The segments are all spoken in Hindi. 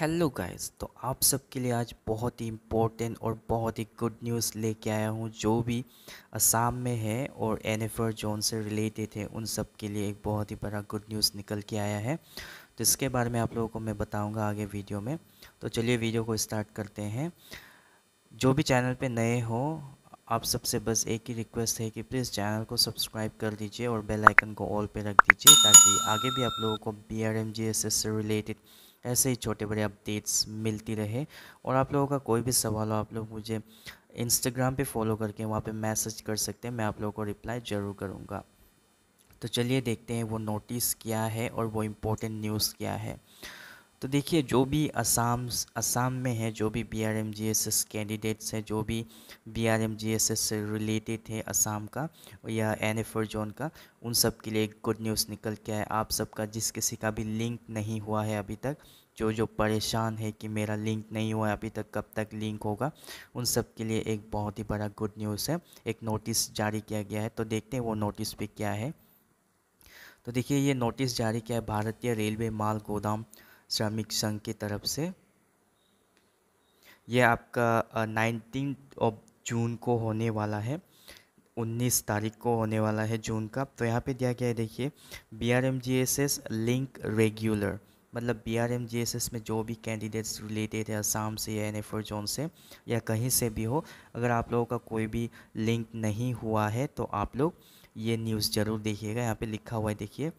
हेलो गाइस तो आप सबके लिए आज बहुत ही इम्पोर्टेंट और बहुत ही गुड न्यूज़ लेके आया हूँ जो भी असम में है और एनिफर जोन से रिलेटेड है उन सब के लिए एक बहुत ही बड़ा गुड न्यूज़ निकल के आया है तो इसके बारे में आप लोगों को मैं बताऊँगा आगे वीडियो में तो चलिए वीडियो को स्टार्ट करते हैं जो भी चैनल पर नए हो आप सबसे बस एक ही रिक्वेस्ट है कि प्लीज़ चैनल को सब्सक्राइब कर दीजिए और बेल आइकन को ऑल पे रख दीजिए ताकि आगे भी आप लोगों को B R M G S S से रिलेटेड ऐसे ही छोटे बड़े अपडेट्स मिलती रहे और आप लोगों का कोई भी सवाल हो आप लोग मुझे इंस्टाग्राम पे फॉलो करके वहाँ पे मैसेज कर सकते हैं मैं आप लोगों को रिप्लाई ज़रूर करूँगा तो चलिए देखते हैं वो नोटिस क्या है और वो इम्पोर्टेंट न्यूज़ क्या है तो देखिए जो भी असम असम में है जो भी B R M G S S candidates हैं जो भी B R M G S S से रिलेटेड है असम का या एन एफ जोन का उन सब के लिए गुड न्यूज़ निकल के आए आप सबका जिस किसी का भी लिंक नहीं हुआ है अभी तक जो जो परेशान है कि मेरा लिंक नहीं हुआ है अभी तक कब तक लिंक होगा उन सब के लिए एक बहुत ही बड़ा गुड न्यूज़ है एक नोटिस जारी किया गया है तो देखते हैं वो नोटिस पे क्या है तो देखिए ये नोटिस जारी किया है भारतीय रेलवे माल गोदाम श्रमिक संघ की तरफ से यह आपका नाइनटीन ऑफ जून को होने वाला है उन्नीस तारीख को होने वाला है जून का तो यहाँ पे दिया गया है देखिए B R M G S S link regular मतलब B R M G S S में जो भी कैंडिडेट्स रिलेटेड है असम से या एन जोन से या कहीं से भी हो अगर आप लोगों का कोई भी लिंक नहीं हुआ है तो आप लोग ये न्यूज़ ज़रूर देखिएगा यहाँ पे लिखा हुआ है देखिए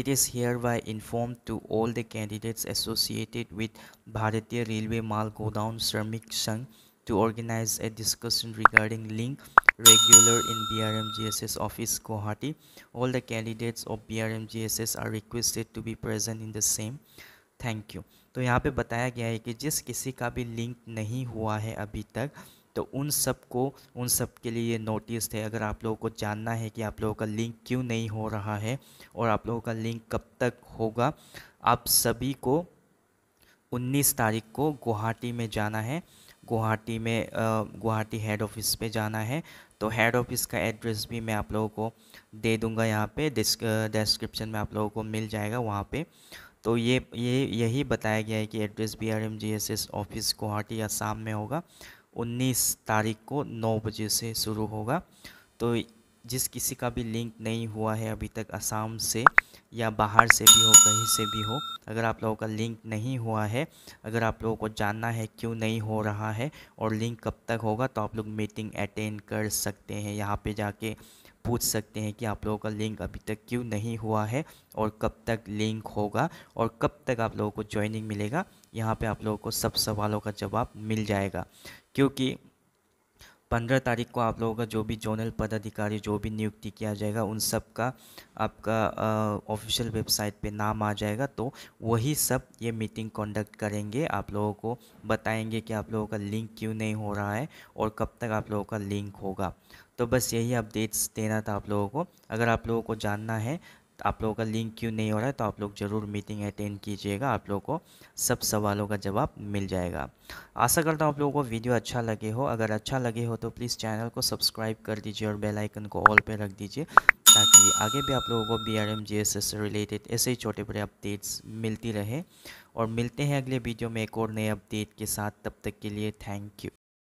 It is hereby informed to all the candidates associated with Bharatiya Railway Mal Godown Shramik Sangh to organize a discussion regarding link regular in BRMGSS office Guwahati. All the candidates of BRMGSS are requested to be present in the same. Thank you. तो यहाँ पे बताया गया है कि जिस किसी का भी लिंक नहीं हुआ है अभी तक तो उन सब को उन सब के लिए ये नोटिस थे अगर आप लोगों को जानना है कि आप लोगों का लिंक क्यों नहीं हो रहा है और आप लोगों का लिंक कब तक होगा आप सभी को 19 तारीख को गुवाहाटी में जाना है गुवाहाटी में गुवाहाटी हेड ऑफिस पे जाना है तो हेड ऑफिस का एड्रेस भी मैं आप लोगों को दे दूंगा यहाँ पे डिस्क्रिप्शन में आप लोगों को मिल जाएगा वहाँ पे तो ये ये यही बताया गया है कि address B R M G S S office Guwahati Assam में होगा उन्नीस तारीख को नौ बजे से शुरू होगा तो जिस किसी का भी लिंक नहीं हुआ है अभी तक असम से या बाहर से भी हो कहीं से भी हो अगर आप लोगों का लिंक नहीं हुआ है अगर आप लोगों को जानना है क्यों नहीं हो रहा है और लिंक कब तक होगा तो आप लोग मीटिंग अटेंड कर सकते हैं यहाँ पे जाके पूछ सकते हैं कि आप लोगों का लिंक अभी तक क्यों नहीं हुआ है और कब तक लिंक होगा और कब तक आप लोगों को ज्वाइनिंग मिलेगा यहाँ पे आप लोगों को सब सवालों का जवाब मिल जाएगा क्योंकि पंद्रह तारीख को आप लोगों का जो भी जोनल पदाधिकारी जो भी नियुक्ति किया जाएगा उन सब का आपका ऑफिशियल वेबसाइट पे नाम आ जाएगा तो वही सब ये मीटिंग कंडक्ट करेंगे आप लोगों को बताएंगे कि आप लोगों का लिंक क्यों नहीं हो रहा है और कब तक आप लोगों का लिंक होगा तो बस यही अपडेट्स देना था आप लोगों को अगर आप लोगों को जानना है आप लोगों का लिंक क्यों नहीं हो रहा है तो आप लोग ज़रूर मीटिंग अटेंड कीजिएगा आप लोगों को सब सवालों का जवाब मिल जाएगा आशा करता हूँ आप लोगों को वीडियो अच्छा लगे हो अगर अच्छा लगे हो तो प्लीज़ चैनल को सब्सक्राइब कर दीजिए और बेल आइकन को ऑल पे रख दीजिए ताकि आगे भी आप लोगों को B R M G S S से रिलेटेड ऐसे ही छोटे बड़े अपडेट्स मिलती रहे और मिलते हैं अगले वीडियो में एक और नए अपडेट के साथ तब तक के लिए थैंक यू